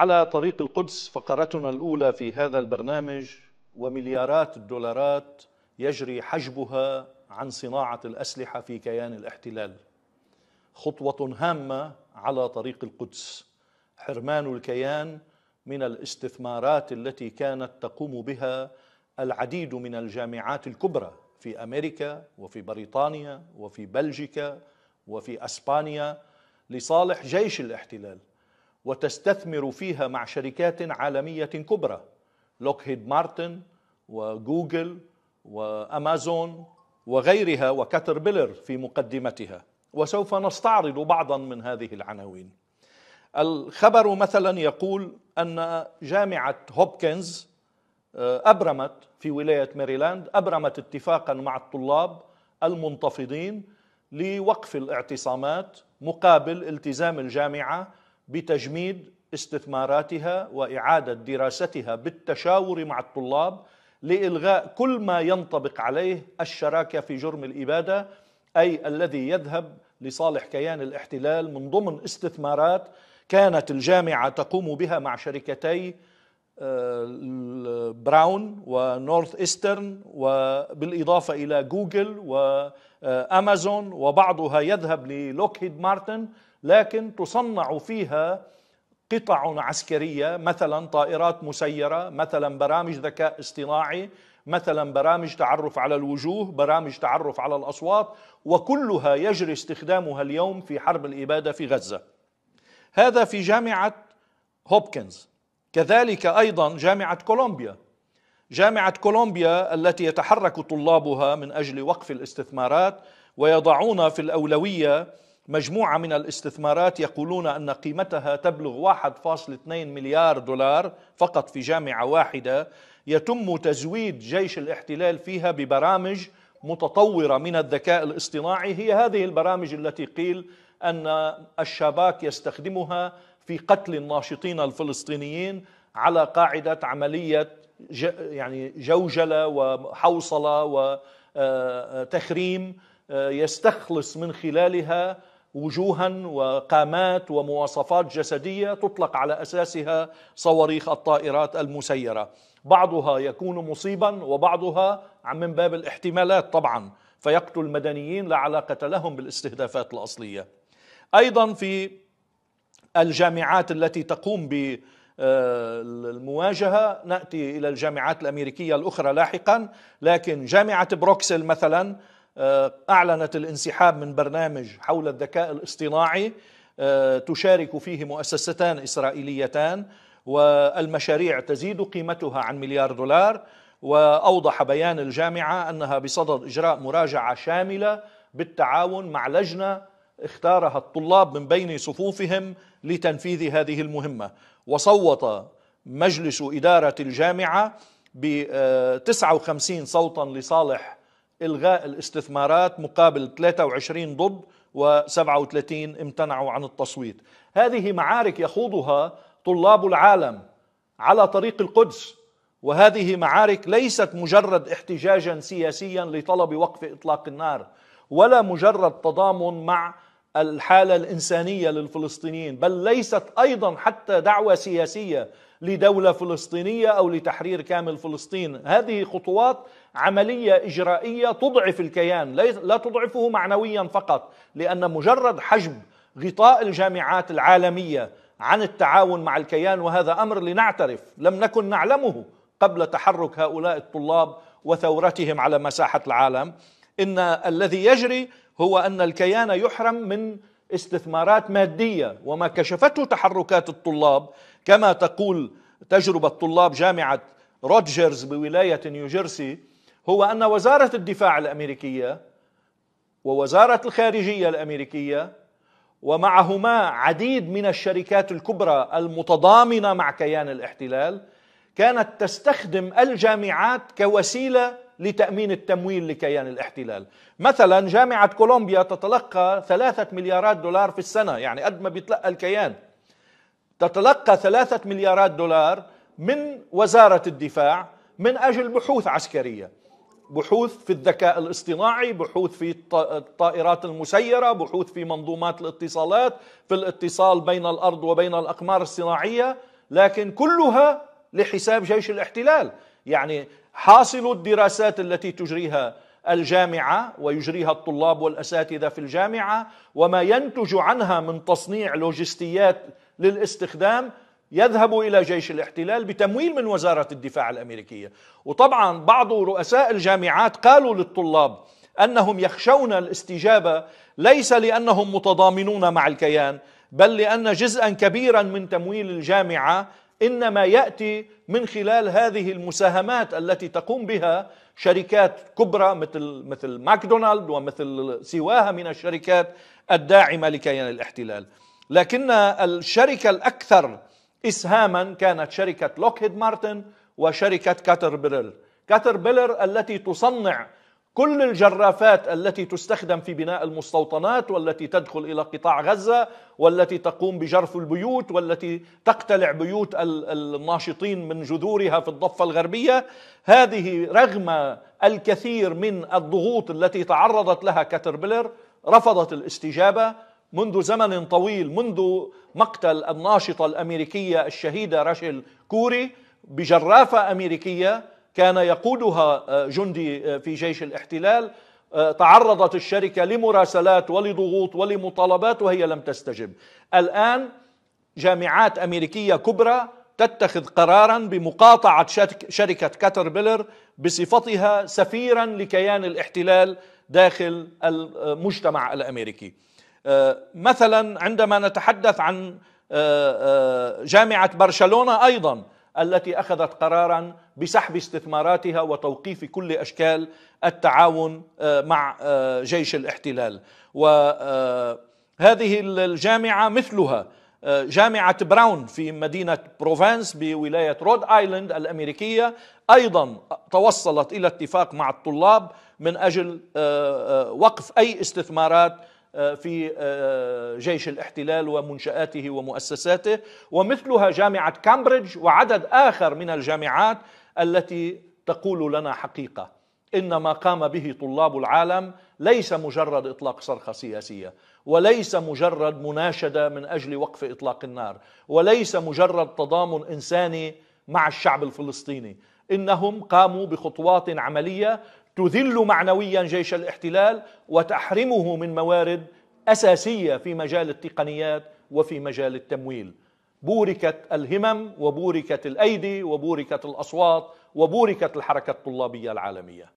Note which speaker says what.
Speaker 1: على طريق القدس فقرتنا الاولى في هذا البرنامج ومليارات الدولارات يجري حجبها عن صناعه الاسلحه في كيان الاحتلال خطوه هامه على طريق القدس حرمان الكيان من الاستثمارات التي كانت تقوم بها العديد من الجامعات الكبرى في امريكا وفي بريطانيا وفي بلجيكا وفي اسبانيا لصالح جيش الاحتلال وتستثمر فيها مع شركات عالمية كبرى لوكهيد مارتن وجوجل وأمازون وغيرها وكاتربيلر في مقدمتها وسوف نستعرض بعضا من هذه العناوين الخبر مثلا يقول أن جامعة هوبكنز آه، أبرمت في ولاية ماريلاند أبرمت اتفاقا مع الطلاب المنتفضين لوقف الاعتصامات مقابل التزام الجامعة بتجميد استثماراتها واعاده دراستها بالتشاور مع الطلاب لالغاء كل ما ينطبق عليه الشراكه في جرم الاباده اي الذي يذهب لصالح كيان الاحتلال من ضمن استثمارات كانت الجامعه تقوم بها مع شركتي آه، براون ونورث ايسترن وبالاضافه الى جوجل وامازون آه، وبعضها يذهب للوكهيد مارتن لكن تصنع فيها قطع عسكريه مثلا طائرات مسيره مثلا برامج ذكاء اصطناعي مثلا برامج تعرف على الوجوه برامج تعرف على الاصوات وكلها يجري استخدامها اليوم في حرب الاباده في غزه هذا في جامعه هوبكنز كذلك ايضا جامعه كولومبيا جامعه كولومبيا التي يتحرك طلابها من اجل وقف الاستثمارات ويضعون في الاولويه مجموعة من الاستثمارات يقولون أن قيمتها تبلغ 1.2 مليار دولار فقط في جامعة واحدة يتم تزويد جيش الاحتلال فيها ببرامج متطورة من الذكاء الاصطناعي هي هذه البرامج التي قيل أن الشباك يستخدمها في قتل الناشطين الفلسطينيين على قاعدة عملية يعني جوجلة وحوصلة وتخريم آه، يستخلص من خلالها وجوها وقامات ومواصفات جسديه تطلق على اساسها صواريخ الطائرات المسيره بعضها يكون مصيبا وبعضها من باب الاحتمالات طبعا فيقتل مدنيين لا علاقه لهم بالاستهدافات الاصليه ايضا في الجامعات التي تقوم بالمواجهة آه، نأتي إلى الجامعات الأمريكية الأخرى لاحقا لكن جامعة بروكسل مثلا آه، أعلنت الانسحاب من برنامج حول الذكاء الاصطناعي آه، تشارك فيه مؤسستان إسرائيليتان والمشاريع تزيد قيمتها عن مليار دولار وأوضح بيان الجامعة أنها بصدد إجراء مراجعة شاملة بالتعاون مع لجنة اختارها الطلاب من بين صفوفهم لتنفيذ هذه المهمة وصوت مجلس إدارة الجامعة ب 59 آه، صوتا لصالح إلغاء الاستثمارات مقابل 23 ضد و37 امتنعوا عن التصويت هذه معارك يخوضها طلاب العالم على طريق القدس وهذه معارك ليست مجرد احتجاجا سياسيا لطلب وقف اطلاق النار ولا مجرد تضامن مع الحاله الانسانيه للفلسطينيين بل ليست ايضا حتى دعوه سياسيه لدوله فلسطينيه او لتحرير كامل فلسطين هذه خطوات عملية إجرائية تضعف الكيان لا تضعفه معنويا فقط لأن مجرد حجب غطاء الجامعات العالمية عن التعاون مع الكيان وهذا أمر لنعترف لم نكن نعلمه قبل تحرك هؤلاء الطلاب وثورتهم على مساحة العالم إن الذي يجري هو أن الكيان يحرم من استثمارات مادية وما كشفته تحركات الطلاب كما تقول تجربة طلاب جامعة روجرز بولاية نيوجيرسي هو أن وزارة الدفاع الأمريكية ووزارة الخارجية الأمريكية ومعهما عديد من الشركات الكبرى المتضامنة مع كيان الاحتلال كانت تستخدم الجامعات كوسيلة لتأمين التمويل لكيان الاحتلال مثلا جامعة كولومبيا تتلقى ثلاثة مليارات دولار في السنة يعني قد ما بيتلقى الكيان تتلقى ثلاثة مليارات دولار من وزارة الدفاع من أجل بحوث عسكرية بحوث في الذكاء الاصطناعي بحوث في الطائرات المسيرة بحوث في منظومات الاتصالات في الاتصال بين الأرض وبين الأقمار الصناعية لكن كلها لحساب جيش الاحتلال يعني حاصل الدراسات التي تجريها الجامعة ويجريها الطلاب والأساتذة في الجامعة وما ينتج عنها من تصنيع لوجستيات للاستخدام يذهب الى جيش الاحتلال بتمويل من وزاره الدفاع الامريكيه، وطبعا بعض رؤساء الجامعات قالوا للطلاب انهم يخشون الاستجابه ليس لانهم متضامنون مع الكيان، بل لان جزءا كبيرا من تمويل الجامعه انما ياتي من خلال هذه المساهمات التي تقوم بها شركات كبرى مثل مثل ماكدونالد ومثل سواها من الشركات الداعمه لكيان الاحتلال. لكن الشركه الاكثر إسهاما كانت شركة لوكهيد مارتن وشركة كاتربيلر كاتربيلر التي تصنع كل الجرافات التي تستخدم في بناء المستوطنات والتي تدخل الى قطاع غزه والتي تقوم بجرف البيوت والتي تقتلع بيوت الناشطين من جذورها في الضفه الغربيه هذه رغم الكثير من الضغوط التي تعرضت لها كاتربلر رفضت الاستجابه منذ زمن طويل منذ مقتل الناشطة الأمريكية الشهيدة راشل كوري بجرافة أمريكية كان يقودها آه، جندي آه، في جيش الاحتلال آه، تعرضت الشركة لمراسلات ولضغوط ولمطالبات وهي لم تستجب الآن جامعات أمريكية كبرى تتخذ قرارا بمقاطعة شركة كاتربيلر بصفتها سفيرا لكيان الاحتلال داخل المجتمع الأمريكي آه، مثلا عندما نتحدث عن آه، آه، جامعه برشلونه ايضا التي اخذت قرارا بسحب استثماراتها وتوقيف كل اشكال التعاون مع جيش الاحتلال وهذه الجامعه مثلها جامعة براون في مدينة بروفانس بولاية رود آيلاند الأمريكية أيضا توصلت إلى اتفاق مع الطلاب من أجل وقف أي استثمارات آه، في آه، جيش الاحتلال ومنشآته ومؤسساته ومثلها جامعة كامبريدج وعدد آخر من الجامعات التي تقول لنا حقيقة إن ما قام به طلاب العالم ليس مجرد إطلاق صرخة سياسية وليس مجرد مناشدة من أجل وقف إطلاق النار وليس مجرد تضامن إنساني مع الشعب الفلسطيني انهم قاموا بخطوات عمليه تذل معنويا جيش الاحتلال وتحرمه من موارد اساسيه في مجال التقنيات وفي مجال التمويل بوركت الهمم وبوركت الايدي وبوركت الاصوات وبوركت الحركه الطلابيه العالميه